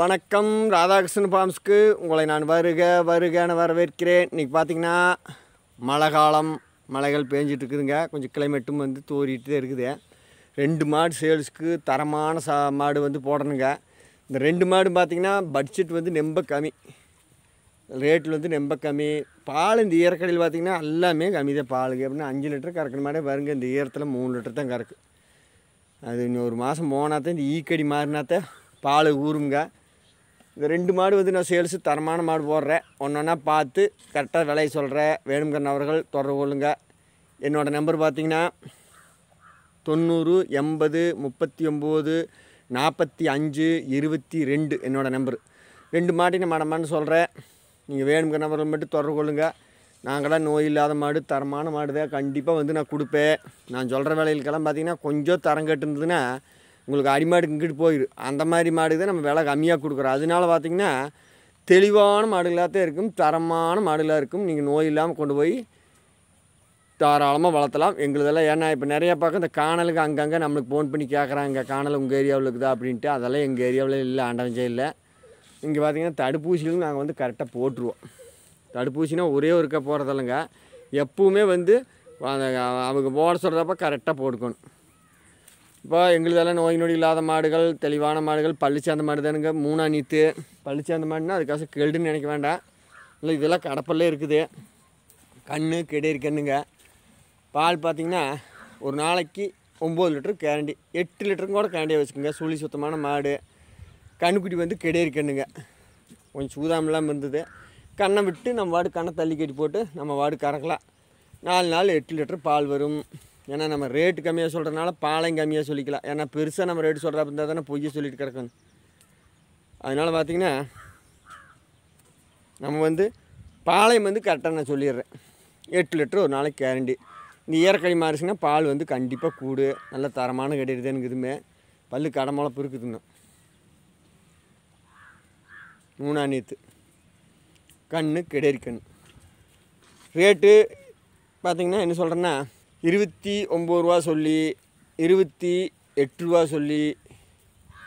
வணக்கம் ராதாகிருஷ்ணன் ஃபார்ம்ஸ்க்கு உங்களை நான் வருக வருகன்னு வரவேற்கிறேன் இன்றைக்கி பார்த்திங்கன்னா மழை காலம் மழைகள் பேஞ்சிட்டு இருக்குதுங்க கொஞ்சம் கிளைமேட்டும் வந்து தோறிட்டு தான் இருக்குது ரெண்டு மாடு சேல்ஸுக்கு தரமான சா மாடு வந்து போடணுங்க இந்த ரெண்டு மாடு பார்த்திங்கன்னா பட்ஜெட் வந்து ரொம்ப கம்மி ரேட்டில் வந்து ரொம்ப கம்மி பால் இந்த ஈரக்கடையில் பார்த்திங்கன்னா எல்லாமே கம்மி தான் பாலுக்கு அப்படின்னா அஞ்சு லிட்டர் கறக்கிற மாதிரி வருங்க இந்த ஈரத்தில் மூணு லிட்டர் தான் கறக்கு அது இன்னும் ஒரு மாதம் போனால் தான் இந்த ஈக்கடி மாறினா தான் பால் ஊருங்க இந்த ரெண்டு மாடு வந்து நான் சேல்ஸு தரமான மாடு போடுறேன் ஒன்று ஒன்றா பார்த்து கரெக்டாக விலையை சொல்கிறேன் வேணுங்கிற அவர்கள் தொடர்பு கொள்ளுங்க என்னோடய நம்பர் பார்த்தீங்கன்னா தொண்ணூறு எண்பது முப்பத்தி ஒம்பது நாற்பத்தி அஞ்சு இருபத்தி ரெண்டு என்னோடய நம்பர் ரெண்டு நான் மடமான்னு சொல்கிறேன் நீங்கள் வேணுங்கிற நபர்கள் மட்டும் தொடர்பு கொள்ளுங்க நாங்களாம் நோய் இல்லாத மாடு தரமான மாடு தான் கண்டிப்பாக வந்து நான் கொடுப்பேன் நான் சொல்கிற வேலைகளுக்கெல்லாம் பார்த்தீங்கன்னா கொஞ்சம் தரம் இருந்ததுன்னா உங்களுக்கு அடிமாடு இங்கிட்டு போயிடும் அந்த மாதிரி மாடு தான் நம்ம விலை கம்மியாக கொடுக்குறோம் அதனால பார்த்திங்கன்னா தெளிவான மாடுகளாக தான் இருக்கும் தரமான மாடுகளாக இருக்கும் நீங்கள் நோய் இல்லாமல் கொண்டு போய் தாராளமாக வளர்த்தலாம் எங்களுதெல்லாம் ஏன்னா இப்போ நிறையா பக்கம் இந்த காணலுக்கு அங்கங்கே நம்மளுக்கு ஃபோன் பண்ணி கேட்குறாங்க காணல் உங்கள் ஏரியாவில் இருக்குதா அப்படின்ட்டு அதெல்லாம் எங்கள் ஏரியாவில் இல்லை ஆண்டவஞ்சே இல்லை இங்கே பார்த்திங்கன்னா தடுப்பூசிகளும் நாங்கள் வந்து கரெக்டாக போட்டுருவோம் தடுப்பூசினா ஒரே ஒருக்க போகிறதில்லைங்க எப்பவுமே வந்து அவங்க போட சொல்கிறப்ப கரெக்டாக போட்டுக்கணும் இப்போ எங்களுதெல்லாம் நோய் நொடி இல்லாத மாடுகள் தெளிவான மாடுகள் பள்ளிச்சார்ந்த மாடு தானுங்க மூணா நீத்து சேர்ந்த மாடுன்னா அதுக்காக கெல்டுன்னு நினைக்க வேண்டாம் இல்லை இதெல்லாம் கடப்பல்லே இருக்குது கண் கெடேரி கண்ணுங்க பால் பார்த்திங்கன்னா ஒரு நாளைக்கு ஒம்பது லிட்டரு கேரண்டி எட்டு லிட்டரும் கூட கேரண்டியாக வச்சுக்கோங்க சுழி சுத்தமான மாடு கண்ணுக்குட்டி வந்து கெடேரி கண்ணுங்க கொஞ்சம் சூதாமலாம் இருந்தது கண்ணை விட்டு நம்ம வாடு கண்ணை தள்ளி கட்டி போட்டு நம்ம வாடு கறக்கலாம் நாலு நாள் எட்டு லிட்டர் பால் வரும் ஏன்னா நம்ம ரேட்டு கம்மியாக சொல்கிறதுனால பாலையும் கம்மியாக சொல்லிக்கலாம் ஏன்னா பெருசாக நம்ம ரேட்டு சொல்கிறா இருந்தால் தானே பொய்யை சொல்லிட்டு கிடக்கணும் அதனால் பார்த்திங்கன்னா நம்ம வந்து பாலையும் வந்து கரெக்டாக நான் சொல்லிடுறேன் எட்டு லிட்டர் ஒரு நாளைக்கு கேரண்டி இந்த இயற்கை மாறிச்சுன்னா பால் வந்து கண்டிப்பாக கூடு நல்ல தரமான கிடையாது எனக்கு இதுமே பல்லு கடமளப்பு இருக்குதுன்னு மூணாணியத்து கண்ணு கிடையாது கண் ரேட்டு பார்த்திங்கன்னா என்ன சொல்கிறேன்னா இருபத்தி ஒம்பது ரூபா சொல்லி இருபத்தி எட்டு ரூபா சொல்லி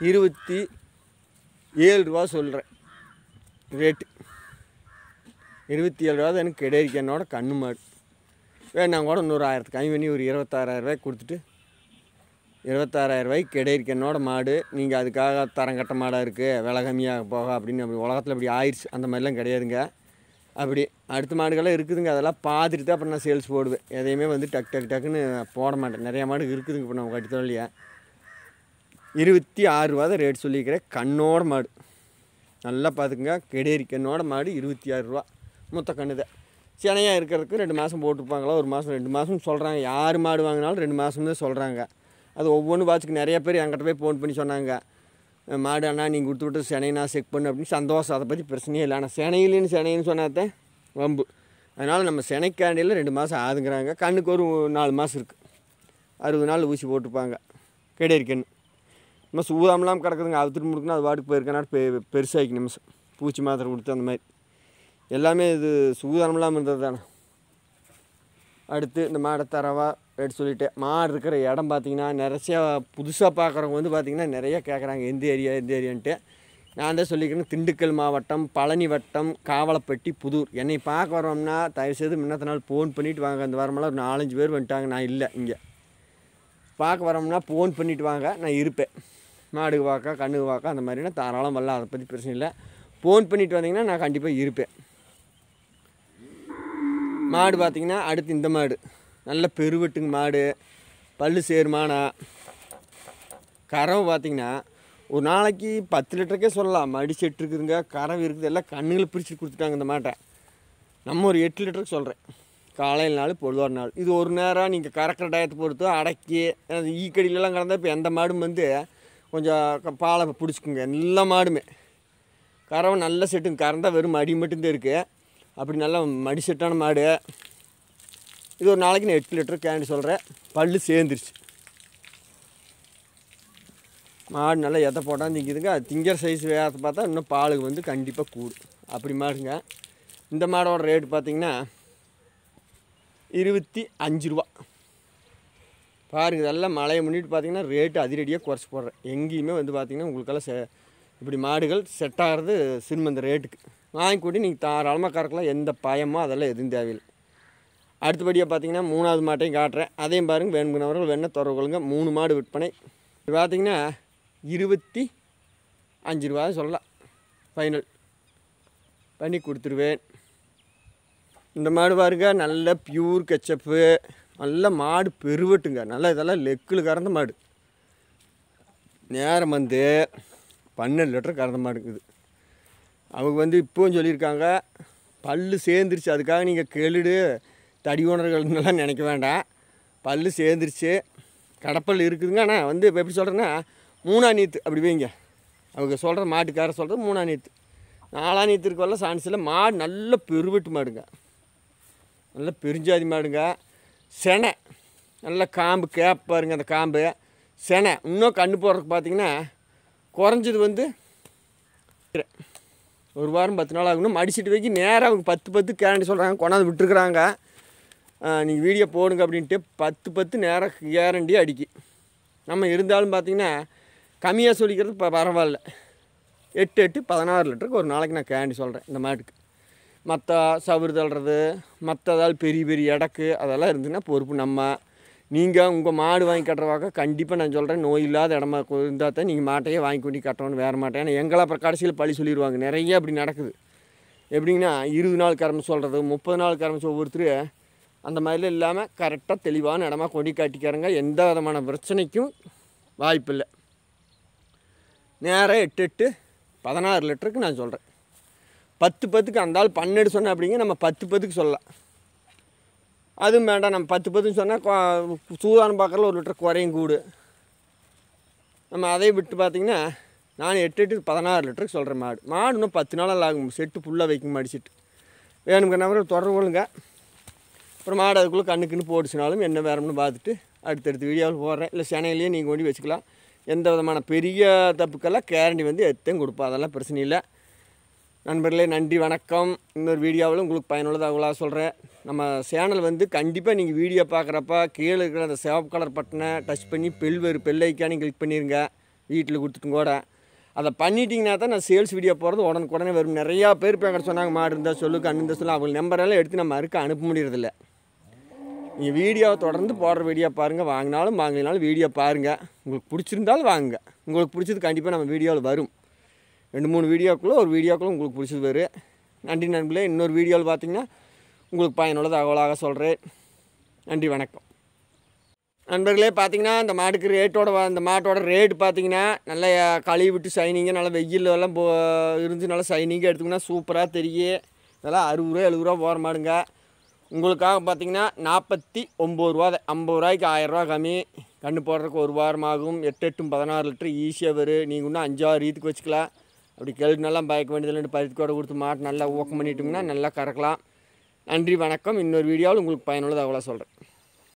இருபத்தி ஏழு ரூபா சொல்கிறேன் ரேட்டு இருபத்தி ஏழு ரூபா தான் எனக்கு கிடையாது என்னோட கண்ணு மாடு வேணாம் கூட இன்னொரு ஆயிரத்து கம்மி பண்ணி ஒரு இருபத்தாறாயிரம் ரூபாய் கொடுத்துட்டு ரூபாய்க்கு கிடையாது என்னோட மாடு நீங்கள் அதுக்காக தரங்கட்ட மாடாக இருக்குது விலை கம்மியாக போக அப்படின்னு அப்படி உலகத்தில் அப்படி ஆயிடுச்சு அந்த மாதிரிலாம் கிடையாதுங்க அப்படி அடுத்த மாடுகள்லாம் இருக்குதுங்க அதெல்லாம் பார்த்துட்டு தான் அப்புறம் நான் சேல்ஸ் போடுவேன் எதையுமே வந்து டக் டக் டக்குன்னு போட மாட்டேன் நிறையா மாடு இருக்குதுங்க இப்போ நம்ம கட்டுத்தொழிலையா இருபத்தி ஆறு ரூபா தான் ரேட் சொல்லியிருக்கிறேன் கண்ணோட மாடு நல்லா பார்த்துக்குங்க கெடேரி கண்ணோட மாடு இருபத்தி ஆறு ரூபா மொத்த கண்ணு தான் சினையாக இருக்கிறதுக்கு ரெண்டு மாதம் போட்டிருப்பாங்களா ஒரு மாதம் ரெண்டு மாதம் சொல்கிறாங்க யார் மாடு வாங்கினாலும் ரெண்டு மாதம் தான் சொல்கிறாங்க அது ஒவ்வொன்றும் பார்த்துக்கு நிறைய பேர் என்கிட்ட போய் ஃபோன் பண்ணி சொன்னாங்க மாடு அண்ணா நீங்கள் கொடுத்து விட்டு சினையை நான் செக் பண்ணு அப்படின்னு சந்தோஷம் அதை பற்றி பிரச்சனையே இல்லை ஆனால் சினையிலேன்னு சினைன்னு சொன்னாத்தான் வம்பு அதனால் நம்ம செனைக்காண்டியில் ரெண்டு மாதம் ஆதுங்கிறாங்க கண்ணுக்கு ஒரு நாலு மாதம் இருக்குது அறுபது நாள் ஊசி போட்டுப்பாங்க கிடையிருக்கேன்னு நம்ம சூதாமலாம் கிடக்குதுங்க அது திரும்ப அது வாட்டுக்கு போயிருக்கனால பெ பெருசாகி நம்ம பூச்சி மாத்திரை கொடுத்து அந்த மாதிரி எல்லாமே இது சூதாமலாம் இருந்தது தானே அடுத்து இந்த மாடை தரவா எடுத்து சொல்லிட்டு மாடு இருக்கிற இடம் பார்த்திங்கன்னா நிறையா புதுசாக பார்க்குறவங்க வந்து பார்த்திங்கன்னா நிறையா கேட்குறாங்க எந்த ஏரியா எந்த ஏரியான்ட்டு நான் தான் சொல்லிக்கிறேன் திண்டுக்கல் மாவட்டம் பழனி வட்டம் காவலப்பட்டி புதூர் என்னை பார்க்க வரோம்னா தயவுசெய்து முன்னத்த நாள் ஃபோன் பண்ணிவிட்டு வாங்க அந்த வாரமெல்லாம் ஒரு நாலஞ்சு பேர் வந்துட்டாங்க நான் இல்லை இங்கே பார்க்க வரோம்னா ஃபோன் பண்ணிவிட்டு வாங்க நான் இருப்பேன் மாடுக்கு வாக்கா கண்ணுக்கு வாக்கா அந்த மாதிரினா தாராளம் வரலாம் அதை பற்றி பிரச்சனை இல்லை ஃபோன் பண்ணிவிட்டு வந்தீங்கன்னா நான் கண்டிப்பாக இருப்பேன் மாடு பார்த்திங்கன்னா அடுத்து இந்த மாடு நல்ல பெருவெட்டுங்க மாடு பல் சேருமானா கறவை பார்த்திங்கன்னா ஒரு நாளைக்கு பத்து லிட்டருக்கே சொல்லலாம் மடி செட்டு இருக்குதுங்க கறவு இருக்குது எல்லாம் கண்ணுகளை பிரித்து கொடுத்துட்டாங்க இந்த மாட்டை நம்ம ஒரு எட்டு லிட்டருக்கு சொல்கிறேன் காலையில் நாள் பொழுதோட நாள் இது ஒரு நேரம் நீங்கள் கறக்கிற டயத்தை பொறுத்து அடக்கி ஈக்கடியிலலாம் கறந்தால் இப்போ எந்த மாடும் வந்து கொஞ்சம் பாலை பிடிச்சிக்குங்க எல்லா மாடுமே கறவை நல்ல செட்டுங்க கறந்தால் வெறும் மடி மட்டும்தான் இருக்குது அப்படி நல்லா மடி செட்டான மாடு இது ஒரு நாளைக்கு நான் எட்டு லிட்டர் கேண்டி சொல்கிறேன் பல் சேர்ந்துருச்சு மாடு நல்லா எதை போட்டால் திங்கிதுங்க அது திங்கிற சைஸ் வேறு பார்த்தா இன்னும் பாலுக்கு வந்து கண்டிப்பாக கூடும் அப்படி மாடுங்க இந்த மாடோட ரேட்டு பார்த்திங்கன்னா இருபத்தி அஞ்சு ரூபா பாருங்க இதெல்லாம் மழையை முன்னிட்டு பார்த்திங்கன்னா ரேட்டு அதிரடியாக குறைச்சி போடுறேன் எங்கேயுமே வந்து பார்த்திங்கன்னா உங்களுக்கெல்லாம் செ இப்படி மாடுகள் செட் ஆகிறது சினிமா இந்த ரேட்டுக்கு வாங்கி கூட்டி நீங்கள் தாராளமாக கறக்கலாம் எந்த பயமோ அதெல்லாம் எதுவும் தேவையில்லை அடுத்தபடியாக பார்த்திங்கன்னா மூணாவது மாட்டையும் காட்டுறேன் அதையும் பாருங்கள் வேணுங்கிறவர்கள் வேணால் தொடர்பு கொள்ளுங்க மூணு மாடு விற்பனை இப்போ பார்த்திங்கன்னா இருபத்தி அஞ்சு ரூபா சொல்லலாம் ஃபைனல் பண்ணி கொடுத்துருவேன் இந்த மாடு பாருங்க நல்ல பியூர் கெச்சப்பு நல்ல மாடு பெருவட்டுங்க நல்லா இதெல்லாம் லெக்கில் கறந்த மாடு நேரம் வந்து பன்னெண்டு லிட்டர் கறந்த மாடுக்குது அவங்க வந்து இப்போவும் சொல்லியிருக்காங்க பல் சேர்ந்துருச்சு அதுக்காக நீங்கள் கெளிடு தடி உணர்கள்லாம் நினைக்க வேண்டாம் பல் சேர்ந்துருச்சு கடப்பல் இருக்குதுங்க ஆனால் வந்து இப்போ எப்படி சொல்கிறேன்னா மூணா நீத்து அப்படி வைங்க அவங்க சொல்கிற மாட்டுக்கார சொல்கிறது மூணா நீத்து நாலா நீத்துக்கு வரல சான்ஸ் இல்லை மாடு நல்ல பெருவெட்டு மாடுங்க நல்ல பெருஞ்சாதி மாடுங்க செனை நல்ல காம்பு கேப் பாருங்க அந்த காம்பு செனை இன்னும் கண்டு போடுறதுக்கு பார்த்தீங்கன்னா குறைஞ்சது வந்து ஒரு வாரம் பத்து நாள் ஆகணும் மடிச்சிட்டு வைக்கி நேராக அவங்க பத்து பத்து கேரண்டி சொல்கிறாங்க கொண்டாந்து விட்டுருக்குறாங்க நீங்கள் வீடியோ போடுங்க அப்படின்ட்டு பத்து பத்து நேரம் கேரண்டி அடிக்கி நம்ம இருந்தாலும் பார்த்திங்கன்னா கம்மியாக சொல்லிக்கிறது இப்போ பரவாயில்ல எட்டு எட்டு பதினாறு லிட்டருக்கு ஒரு நாளைக்கு நான் கேண்டி சொல்கிறேன் இந்த மாட்டுக்கு மற்ற சவுறு தள்ளுறது மற்ற ஏதாவது பெரிய பெரிய இடக்கு அதெல்லாம் இருந்துன்னா பொறுப்பு நம்ம நீங்கள் உங்கள் மாடு வாங்கி கட்டுறவாக்க கண்டிப்பாக நான் சொல்கிறேன் நோய் இல்லாத இடமா இருந்தால் தான் நீங்கள் மாட்டையே வாங்கி கொண்டு கட்டணும்னு வேறு மாட்டேன் ஏன்னா எங்களை அப்புறம் கடைசியில் பழி சொல்லிடுவாங்க நிறைய அப்படி நடக்குது எப்படிங்கன்னா இருபது நாள் கரம்பு சொல்கிறது முப்பது நாள் கரம்பு ஒவ்வொருத்தர் அந்த மாதிரிலாம் இல்லாமல் கரெக்டாக தெளிவான இடமா கொடி காட்டிக்காரங்க எந்த விதமான பிரச்சனைக்கும் வாய்ப்பில்லை நேராக எட்டு எட்டு பதினாறு லிட்டருக்கு நான் சொல்கிறேன் பத்து பத்துக்கு அந்த ஆள் பன்னெண்டு சொன்னேன் அப்படிங்க நம்ம பத்து பத்துக்கு சொல்லலாம் அதுவும் வேண்டாம் நம்ம பத்து பத்துன்னு சொன்னால் சூதானம் பார்க்கறல ஒரு லிட்டர் குறையும் கூடு நம்ம அதை விட்டு பார்த்திங்கன்னா நான் எட்டு எட்டு பதினாறு லிட்டருக்கு சொல்கிறேன் மாடு மாடு இன்னும் பத்து நாளாக ஆகும் செட்டு ஃபுல்லாக வைக்க மாடிச்சிட்டு வேணுங்கிற நபரை தொடர்பு கொள்ளுங்க அப்புறம் மாடு அதுக்குள்ளே கண்ணுக்குன்னு போட்டுச்சுனாலும் என்ன வேறமுன்னு பார்த்துட்டு அடுத்தடுத்து வீடியோவில் போடுறேன் இல்லை சென்னையிலேயே நீங்கள் ஓடி வச்சுக்கலாம் எந்த விதமான பெரிய தப்புக்கெல்லாம் கேரண்டி வந்து எத்தையும் கொடுப்பா அதெல்லாம் பிரச்சனை இல்லை நண்பர்களே நன்றி வணக்கம் இன்னொரு வீடியோவில் உங்களுக்கு பயனுள்ளதாகலாம் சொல்கிறேன் நம்ம சேனல் வந்து கண்டிப்பாக நீங்கள் வீடியோ பார்க்குறப்ப கீழே இருக்கிற அந்த சேவப் கலர் பட்டனை டச் பண்ணி பெல்வேறு பெல்லைக்கானு கிளிக் பண்ணிடுங்க வீட்டில் கொடுத்துட்டு கூட அதை பண்ணிட்டீங்கன்னா தான் நான் சேல்ஸ் வீடியோ போகிறது உடனுக்குடனே வரும் நிறையா பேர் பேக்கிற சொன்னாங்க மாடு இருந்தால் சொல்லு கண்ணு இருந்தால் சொல்லு அவங்க நம்பரெல்லாம் எடுத்து நம்ம அறுக்க அனுப்ப முடியறதில்லை நீங்கள் வீடியோவை தொடர்ந்து போடுற வீடியோ பாருங்கள் வாங்கினாலும் வாங்கினாலும் வீடியோ பாருங்கள் உங்களுக்கு பிடிச்சிருந்தாலும் வாங்குங்க உங்களுக்கு பிடிச்சது கண்டிப்பாக நம்ம வீடியோவில் வரும் ரெண்டு மூணு வீடியோக்குள்ளே ஒரு வீடியோக்குள்ளே உங்களுக்கு பிடிச்சது வரும் நன்றி நண்பர்களே இன்னொரு வீடியோவில் பார்த்தீங்கன்னா உங்களுக்கு பயனுள்ள தகவலாக சொல்கிறேன் நன்றி வணக்கம் நண்பர்களே பார்த்தீங்கன்னா இந்த மாட்டுக்கு ரேட்டோட அந்த மாட்டோட ரேட் பார்த்திங்கன்னா நல்லா கழுவி விட்டு சைனிங்காக நல்லா வெயில் எல்லாம் போ இருந்து நல்லா சைனிங்காக எடுத்துக்கணும் சூப்பராக தெரியும் இதெல்லாம் அறுபது ரூபா எழுபது ரூபா போகிற மாடுங்க உங்களுக்காக பார்த்தீங்கன்னா நாற்பத்தி ஒம்பது ரூபா ஐம்பது ரூபாய்க்கு ரூபா கம்மி கண்ணு போடுறதுக்கு ஒரு வாரம் ஆகும் எட்டு எட்டும் பதினாறு லிட்டரு ஈஸியாக வரும் நீங்கள் இன்னும் அஞ்சாறு ரீத்துக்கு வச்சுக்கலாம் அப்படி கேள்வி நல்லா பயக்க வேண்டியதில்லைன்னு கூட கொடுத்து மாட்டு நல்லா ஊக்கம் பண்ணிட்டோம்னா நல்லா கறக்கலாம் நன்றி வணக்கம் இன்னொரு வீடியோவில் உங்களுக்கு பயனுள்ளதாக அவ்வளோ சொல்கிறேன்